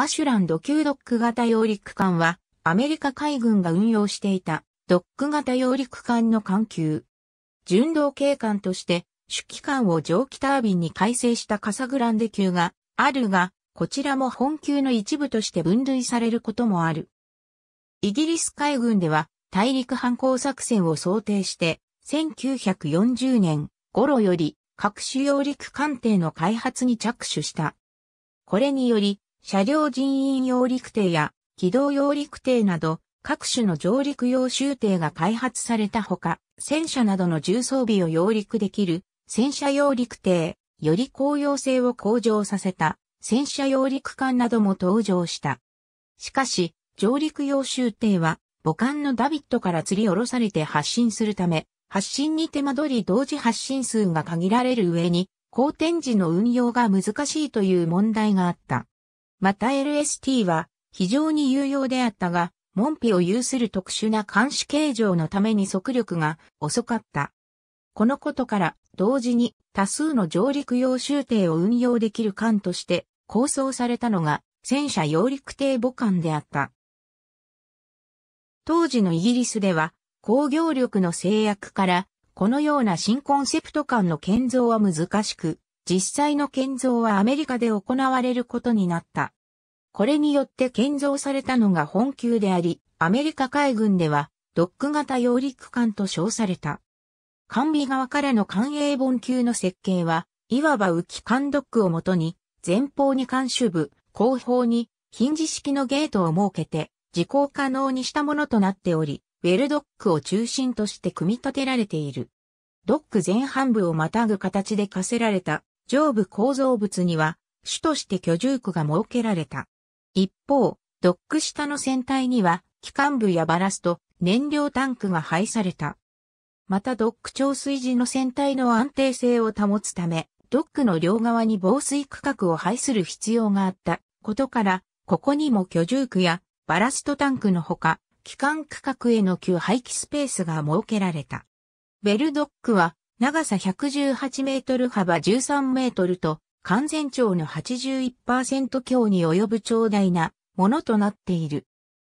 アシュランド級ドック型揚陸艦は、アメリカ海軍が運用していた、ドック型揚陸艦の艦級。巡道警官として、主機艦を蒸気タービンに改正したカサグランデ級があるが、こちらも本級の一部として分類されることもある。イギリス海軍では、大陸反抗作戦を想定して、1940年頃より、各種揚陸艦艇の開発に着手した。これにより、車両人員揚陸艇や機動揚陸艇など各種の上陸用舟艇が開発されたほか、戦車などの重装備を揚陸できる戦車揚陸艇、より高用性を向上させた戦車揚陸艦なども登場した。しかし、上陸用舟艇は母艦のダビットから吊り下ろされて発進するため、発進に手間取り同時発進数が限られる上に、好転時の運用が難しいという問題があった。また LST は非常に有用であったが、門扉を有する特殊な監視形状のために速力が遅かった。このことから同時に多数の上陸用終艇を運用できる艦として構想されたのが戦車揚陸艇母艦であった。当時のイギリスでは工業力の制約からこのような新コンセプト艦の建造は難しく、実際の建造はアメリカで行われることになった。これによって建造されたのが本級であり、アメリカ海軍ではドック型揚陸艦と称された。管備側からの艦営本級の設計は、いわば浮き艦ドックをもとに、前方に艦首部、後方にヒンジ式のゲートを設けて、自行可能にしたものとなっており、ウェルドックを中心として組み立てられている。ドック前半部をまたぐ形で課せられた上部構造物には、主として居住区が設けられた。一方、ドック下の船体には、機関部やバラスト、燃料タンクが配された。またドック調水時の船体の安定性を保つため、ドックの両側に防水区画を配する必要があったことから、ここにも居住区やバラストタンクのほか、機関区画への給排気スペースが設けられた。ベルドックは長さ118メートル幅13メートルと、完全長の81%強に及ぶ長大なものとなっている。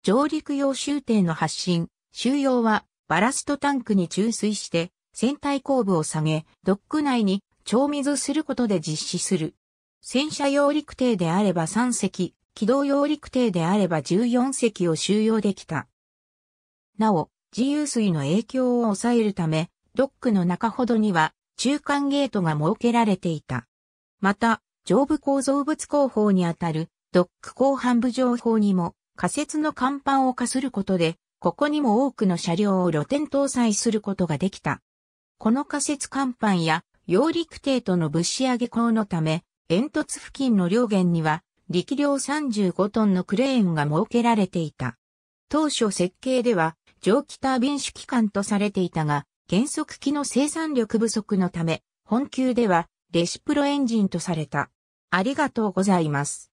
上陸用終点の発進、収容はバラストタンクに注水して、船体後部を下げ、ドック内に超水することで実施する。戦車用陸艇であれば3隻、機動用陸艇であれば14隻を収容できた。なお、自由水の影響を抑えるため、ドックの中ほどには中間ゲートが設けられていた。また、上部構造物工法にあたるドック後半部情報にも仮設の甲板を化することで、ここにも多くの車両を露天搭載することができた。この仮設甲板や揚陸艇との物資上げ工のため、煙突付近の両舷には力量35トンのクレーンが設けられていた。当初設計では蒸気タービン主機関とされていたが、減速機の生産力不足のため、本級ではレシプロエンジンとされた。ありがとうございます。